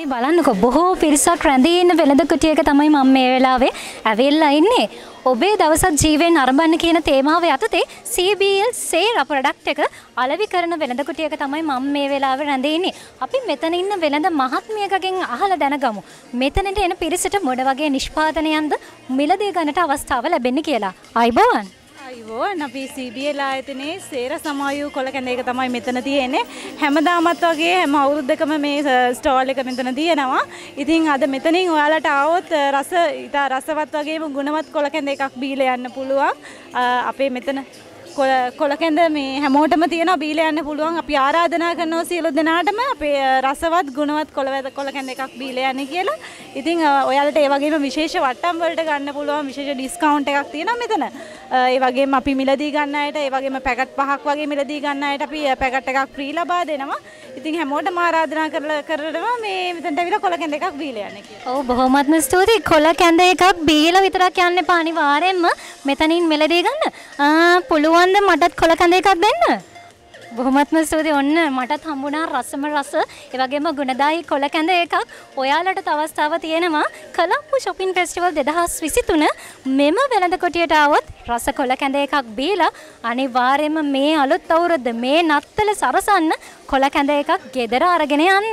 මේ බලන්නකො බොහෝ පිරිසක් රැඳී ඉන්න වෙළඳ කුටියක තමයි මම මේ වෙලාවේ ඇවිල්ලා ඉන්නේ. ඔබේ දවසත් ජීවෙන් අරඹන්න කියන තේමාව යටතේ CBL සේර ප්‍රොඩක්ට් එක අලෙවි කරන වෙළඳ කුටියක තමයි මම මේ වෙලාවේ රැඳී ඉන්නේ. අපි මෙතන ඉන්න වෙළඳ මහත්මියකගෙන් අහලා දැනගමු. මෙතනට එන පිරිසට මොන වගේ නිෂ්පාදනයන්ද මිලදී ගන්නට අවස්ථාව ලැබෙන්නේ කියලා. අයිබෝන් අයිබෝන් අපි CBL ආයතනයේ සේර සමායු කොළ කැඳ එක තමයි මෙතන තියෙන්නේ. හැමදාමත් වගේ හැම අවුරුද්දකම මේ ස්ටෝල් එක මෙතන තියෙනවා. ඉතින් අද මෙතනින් ඔයාලට ආවොත් රස ඉතා රසවත් වගේම ගුණවත් කොළ කැඳ එකක් බීලා යන්න පුළුවන්. අපේ මෙතන කොළකැඳ මේ හැමෝටම තියෙන බීල යන්න පුළුවන් අපි ආරාධනා කරනවා සියලු දෙනාටම අපේ රසවත් ගුණවත් කොළවැද කොළකැඳ එකක් බීල යන්න කියලා. ඉතින් ඔයාලට ඒ වගේම විශේෂ වට්ටම් වලට ගන්න පුළුවන් විශේෂ ඩිස්කවුන්ට් එකක් තියෙනවා මෙතන. ඒ වගේම අපි මිලදී ගන්න අයට ඒ වගේම පැකට් පහක් වගේ මිලදී ගන්න අයට අපි පැකට් එකක් ෆ්‍රී ලබා දෙනවා. ඉතින් හැමෝටම ආරාධනා කරලා කරනවා මේ මෙතනට ඇවිල්ලා කොළ කැඳ එකක් බීලා යන්න කියලා. ඔව් බොහොමත්ම ස්තුතියි. කොළ කැඳ එකක් බීලා විතරක් යන්න එපා අනිවාර්යෙන්ම. මෙතනින් මිලදී ගන්න. පුළුවන් ද මටත් කොළ කැඳ එකක් දෙන්න? බොහොමත්ම ස්තුති ඔන්න මටත් හම්බුණා රසම රස ඒවගේම ගුණදායි කොළ කැඳ එකක් ඔයාලට තවස්ථාව තියෙනවා කලප්පු ශොපින් ෆෙස්ටිවල් දෙදහස් විසිතුන මෙම වෙළඳ කොටියට આવොත් රස කොළ කැඳ එකක් බීලා අනිවාර්යයෙන්ම මේ අලුත් අවුරුද්ද මේ නත්තල සරසන්න කොළ කැඳ එකක් ගෙදර අරගෙන යන්න